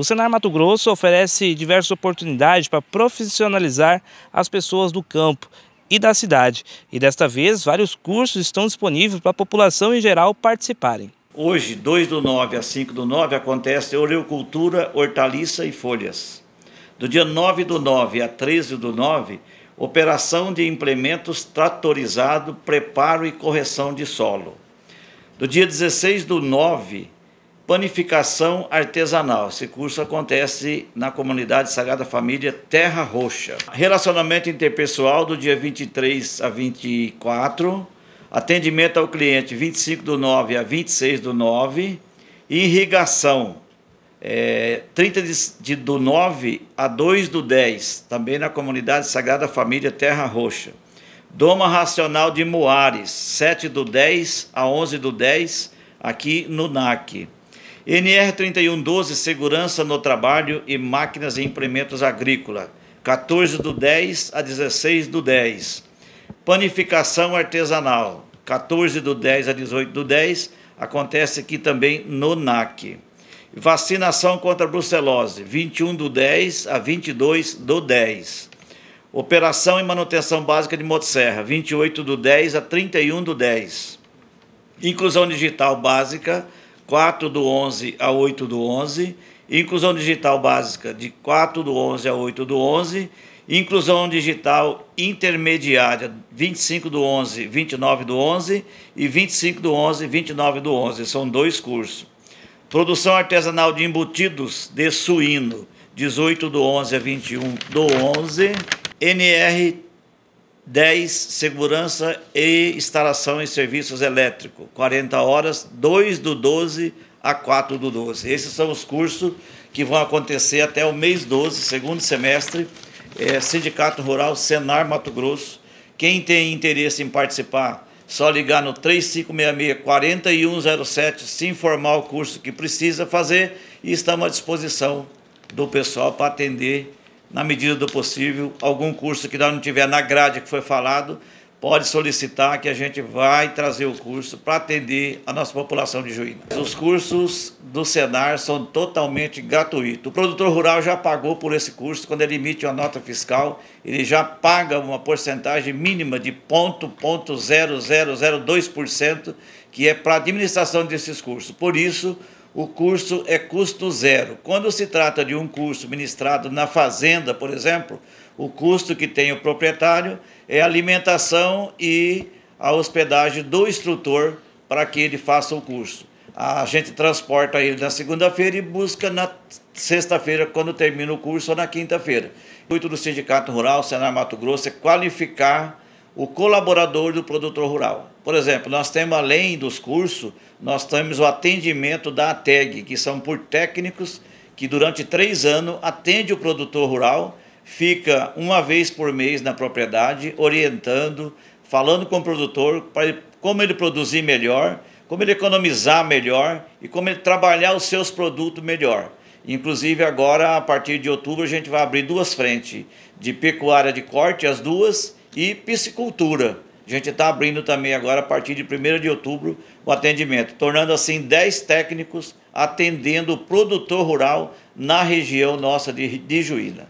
O Senar Mato Grosso oferece diversas oportunidades para profissionalizar as pessoas do campo e da cidade. E desta vez, vários cursos estão disponíveis para a população em geral participarem. Hoje, 2 do 9 a 5 do 9, acontece oleocultura, hortaliça e folhas. Do dia 9 do 9 a 13 do 9, operação de implementos tratorizado, preparo e correção de solo. Do dia 16 do 9 Panificação artesanal. Esse curso acontece na comunidade Sagrada Família Terra Roxa. Relacionamento interpessoal do dia 23 a 24. Atendimento ao cliente 25 do 9 a 26 do 9. Irrigação é, 30 de, de, do 9 a 2 do 10, também na comunidade Sagrada Família Terra Roxa. Doma Racional de Moares, 7 do 10 a 11 do 10, aqui no NAC. NR 3112, Segurança no Trabalho e Máquinas e Implementos agrícolas, 14 do 10 a 16 do 10. Panificação artesanal, 14 do 10 a 18 do 10, acontece aqui também no NAC. Vacinação contra a brucelose, 21 do 10 a 22 do 10. Operação e manutenção básica de Motosserra, 28 do 10 a 31 do 10. Inclusão digital básica, 4 do 11 a 8 do 11, inclusão digital básica de 4 do 11 a 8 do 11, inclusão digital intermediária 25 do 11, 29 do 11 e 25 do 11, 29 do 11, são dois cursos. Produção artesanal de embutidos de suíno, 18 do 11 a 21 do 11, NR 10, segurança e instalação em serviços elétricos, 40 horas, 2 do 12 a 4 do 12. Esses são os cursos que vão acontecer até o mês 12, segundo semestre, é, Sindicato Rural Senar Mato Grosso. Quem tem interesse em participar, só ligar no 3566-4107, se informar o curso que precisa fazer e estamos à disposição do pessoal para atender na medida do possível, algum curso que não tiver na grade que foi falado, pode solicitar que a gente vai trazer o curso para atender a nossa população de Juína. Os cursos do Senar são totalmente gratuitos. O produtor rural já pagou por esse curso, quando ele emite uma nota fiscal, ele já paga uma porcentagem mínima de 0,0002%, que é para a administração desses cursos. Por isso, o curso é custo zero. Quando se trata de um curso ministrado na fazenda, por exemplo, o custo que tem o proprietário é alimentação e a hospedagem do instrutor para que ele faça o curso. A gente transporta ele na segunda-feira e busca na sexta-feira, quando termina o curso, ou na quinta-feira. O intuito do Sindicato Rural, Senar Mato Grosso, é qualificar o colaborador do produtor rural. Por exemplo, nós temos, além dos cursos, nós temos o atendimento da ATEG, que são por técnicos que durante três anos atende o produtor rural, fica uma vez por mês na propriedade, orientando, falando com o produtor para como ele produzir melhor, como ele economizar melhor e como ele trabalhar os seus produtos melhor. Inclusive agora, a partir de outubro, a gente vai abrir duas frentes de pecuária de corte, as duas, e piscicultura. A gente está abrindo também agora, a partir de 1 de outubro, o atendimento, tornando assim 10 técnicos atendendo o produtor rural na região nossa de, de Juína.